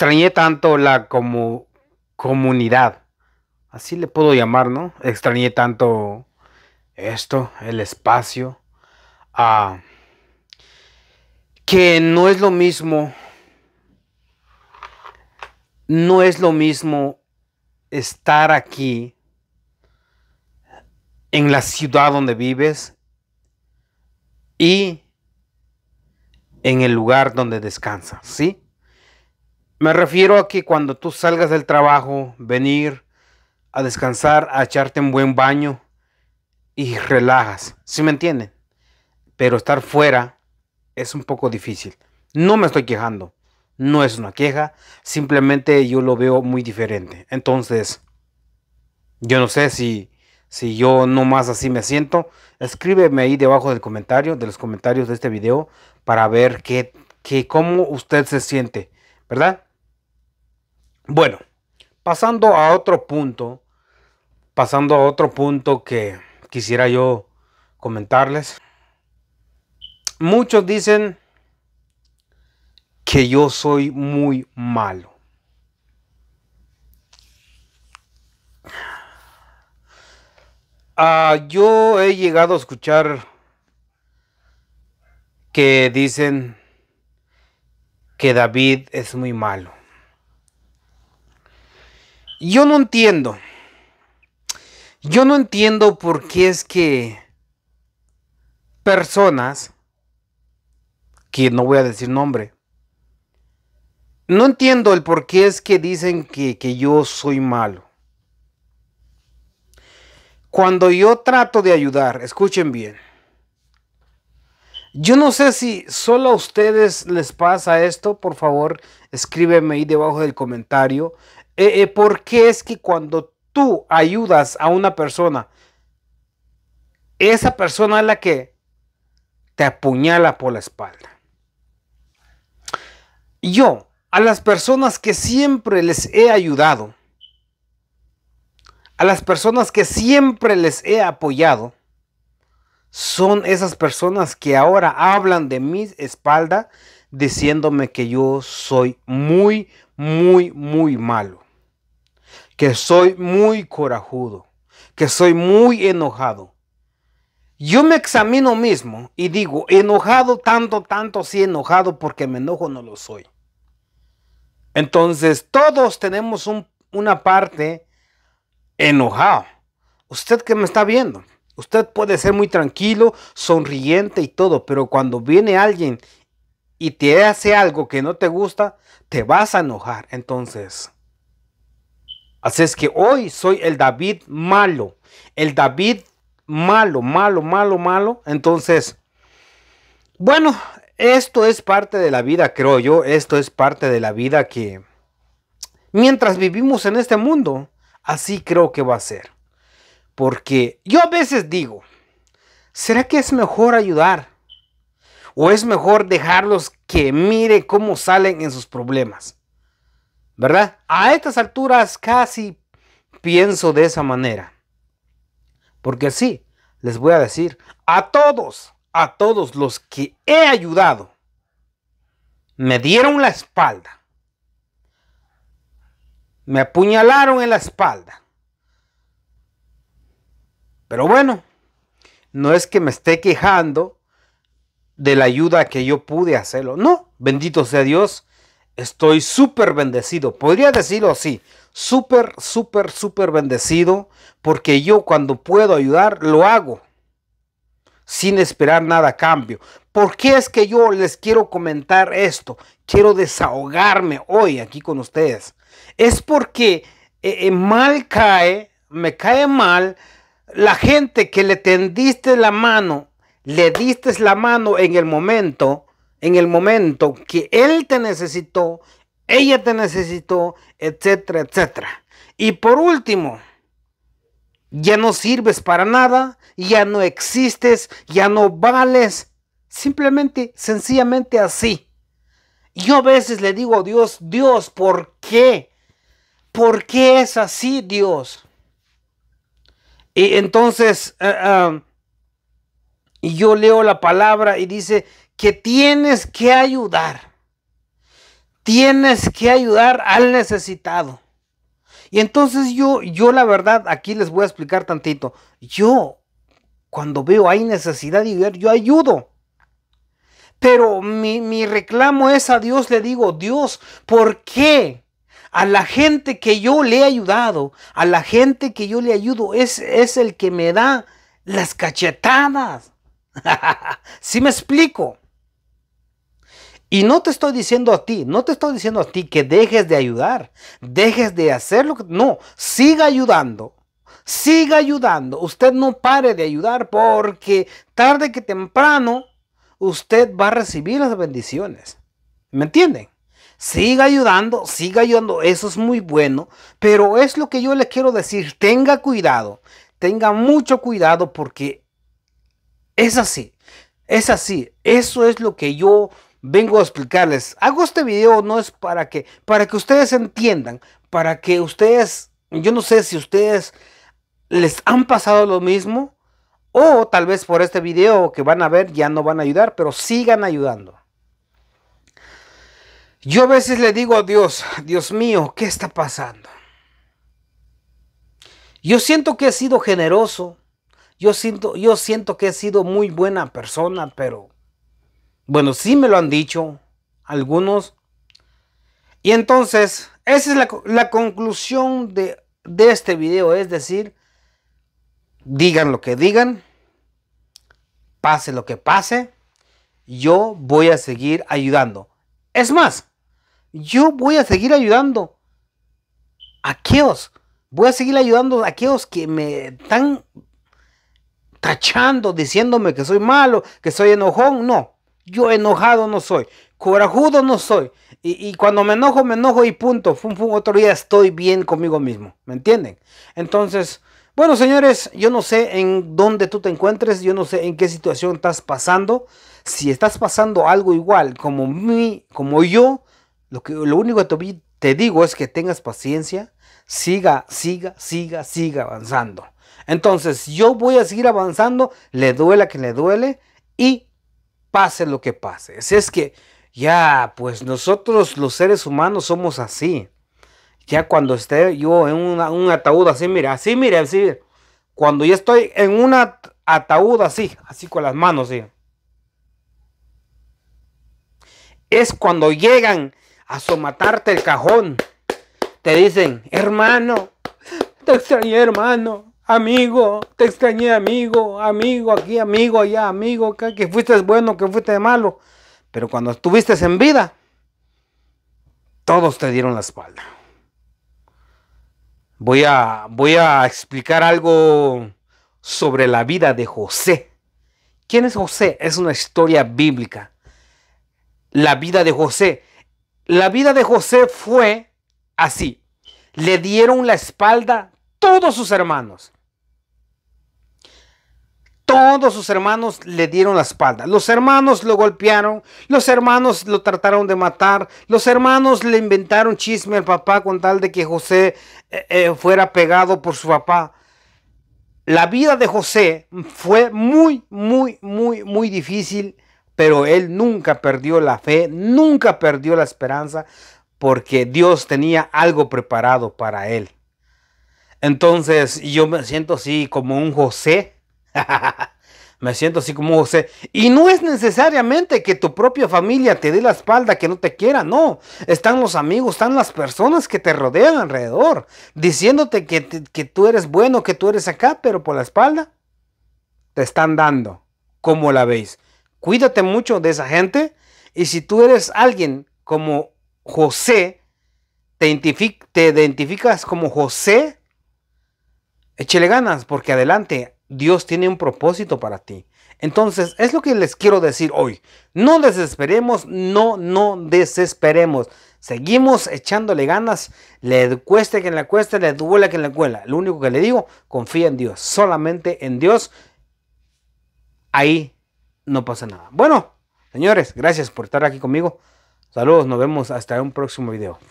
extrañé tanto la como comunidad. Así le puedo llamar, ¿no? Extrañé tanto esto, el espacio. que no es lo mismo. No es lo mismo estar aquí en la ciudad donde vives y en el lugar donde descansas, ¿sí? Me refiero a que cuando tú salgas del trabajo, venir a descansar, a echarte un buen baño y relajas. ¿Sí me entienden? Pero estar fuera es un poco difícil. No me estoy quejando. No es una queja. Simplemente yo lo veo muy diferente. Entonces, yo no sé si, si yo más así me siento. Escríbeme ahí debajo del comentario, de los comentarios de este video, para ver qué, qué, cómo usted se siente. ¿Verdad? Bueno, pasando a otro punto, pasando a otro punto que quisiera yo comentarles. Muchos dicen que yo soy muy malo. Ah, yo he llegado a escuchar que dicen que David es muy malo. Yo no entiendo. Yo no entiendo por qué es que personas, que no voy a decir nombre, no entiendo el por qué es que dicen que, yo soy malo. Cuando yo trato de ayudar, escuchen bien. Yo no sé si solo a ustedes les pasa esto, por favor, escríbeme ahí debajo del comentario. Eh, eh, ¿por qué es que cuando tú ayudas a una persona, esa persona es la que te apuñala por la espalda? Yo, a las personas que siempre les he ayudado, a las personas que siempre les he apoyado, son esas personas que ahora hablan de mi espalda diciéndome que yo soy muy, muy, muy malo que soy muy corajudo, que soy muy enojado. Yo me examino mismo y digo, enojado tanto, tanto, sí enojado porque me enojo no lo soy. Entonces todos tenemos una parte enojado. Usted que me está viendo, usted puede ser muy tranquilo, sonriente y todo, pero cuando viene alguien y te hace algo que no te gusta, te vas a enojar. Entonces... Así es que hoy soy el David malo. El David malo, malo, malo, malo. Entonces, bueno, esto es parte de la vida, creo yo. Esto es parte de la vida que mientras vivimos en este mundo, así creo que va a ser. Porque yo a veces digo, ¿será que es mejor ayudar? ¿O es mejor dejarlos que mire cómo salen en sus problemas? ¿verdad? A estas alturas casi pienso de esa manera. Porque sí, les voy a decir, a todos, a todos los que he ayudado, me dieron la espalda. Me apuñalaron en la espalda. Pero bueno, no es que me esté quejando de la ayuda que yo pude hacerlo. No, bendito sea Dios, Estoy súper bendecido. Podría decirlo así. Súper, súper, súper bendecido. Porque yo cuando puedo ayudar, lo hago. Sin esperar nada a cambio. ¿Por qué es que yo les quiero comentar esto? Quiero desahogarme hoy aquí con ustedes. Es porque eh, eh, mal cae, me cae mal la gente que le tendiste la mano, le diste la mano en el momento en el momento que él te necesitó, ella te necesitó, etcétera, etcétera. Y por último, ya no sirves para nada, ya no existes, ya no vales. Simplemente, sencillamente así. Yo a veces le digo a Dios, Dios, ¿por qué? ¿Por qué es así, Dios? Y entonces eh, eh, yo leo la palabra y dice que tienes que ayudar. Tienes que ayudar al necesitado. Y entonces yo, yo la verdad, aquí les voy a explicar tantito. Yo, cuando veo hay necesidad de ayudar, yo ayudo. Pero mi, reclamo es a Dios, le digo, Dios, ¿por qué? A la gente que yo le he ayudado, a la gente que yo le ayudo, es, es el que me da las cachetadas. si ¿Sí me explico? Y no te estoy diciendo a ti, no te estoy diciendo a ti que dejes de ayudar, dejes de hacer lo que... No, siga ayudando, siga ayudando. Usted no pare de ayudar porque tarde que temprano usted va a recibir las bendiciones. ¿Me entienden? Siga ayudando, siga ayudando, eso es muy bueno, pero es lo que yo le quiero decir, tenga cuidado, tenga mucho cuidado porque es así, es así, eso es lo que yo vengo a explicarles. Hago este video no es para que, para que ustedes entiendan, para que ustedes, yo no sé si ustedes les han pasado lo mismo o tal vez por este video que van a ver ya no van a ayudar, pero sigan ayudando. Yo a veces le digo a Dios, Dios mío, ¿qué está pasando? Yo siento que he sido generoso, yo siento, yo siento que he sido muy buena persona, pero bueno, sí me lo han dicho algunos. Y entonces, esa es la, conclusión de, de este video. Es decir, digan lo que digan, pase lo que pase, yo voy a seguir ayudando. Es más, yo voy a seguir ayudando a aquellos, voy a seguir ayudando a aquellos que me están tachando, diciéndome que soy malo, que soy enojón. No, yo enojado no soy, corajudo no soy. Y, y, cuando me enojo, me enojo y punto. Fum, fum, otro día estoy bien conmigo mismo. ¿Me entienden? Entonces, bueno, señores, yo no sé en dónde tú te encuentres, yo no sé en qué situación estás pasando. Si estás pasando algo igual como mí, como yo, lo, que, lo único que te digo es que tengas paciencia, siga, siga, siga, siga avanzando. Entonces, yo voy a seguir avanzando, le duela que le duele y pase lo que pase. es que ya, pues nosotros los seres humanos somos así. Ya cuando esté yo en un ataúd así, mira, así, mira, así. Cuando yo estoy en un ataúd así, así con las manos, Es cuando llegan a somatarte el cajón. Te dicen, hermano, te extrañé, hermano. Amigo, te extrañé, amigo, amigo aquí, amigo allá, amigo que fuiste bueno, que fuiste malo. Pero cuando estuviste en vida, todos te dieron la espalda. Voy a, voy a explicar algo sobre la vida de José. ¿Quién es José? Es una historia bíblica. La vida de José. La vida de José fue así. Le dieron la espalda todos sus hermanos todos sus hermanos le dieron la espalda. Los hermanos lo golpearon, los hermanos lo trataron de matar, los hermanos le inventaron chisme al papá con tal de que José eh, eh, fuera pegado por su papá. La vida de José fue muy, muy, muy, muy difícil, pero él nunca perdió la fe, nunca perdió la esperanza, porque Dios tenía algo preparado para él. Entonces yo me siento así como un José Me siento así como José. Y no es necesariamente que tu propia familia te dé la espalda, que no te quiera, no. Están los amigos, están las personas que te rodean alrededor, diciéndote que, tú eres bueno, que tú eres acá, pero por la espalda te están dando. como la veis? Cuídate mucho de esa gente. Y si tú eres alguien como José, te, te identificas como José, échele ganas, porque adelante Dios tiene un propósito para ti. Entonces, es lo que les quiero decir hoy. No desesperemos, no, no desesperemos. Seguimos echándole ganas, le cueste que le cueste, le duela que le cuela. Lo único que le digo, confía en Dios, solamente en Dios. Ahí no pasa nada. Bueno, señores, gracias por estar aquí conmigo. Saludos, nos vemos hasta un próximo video.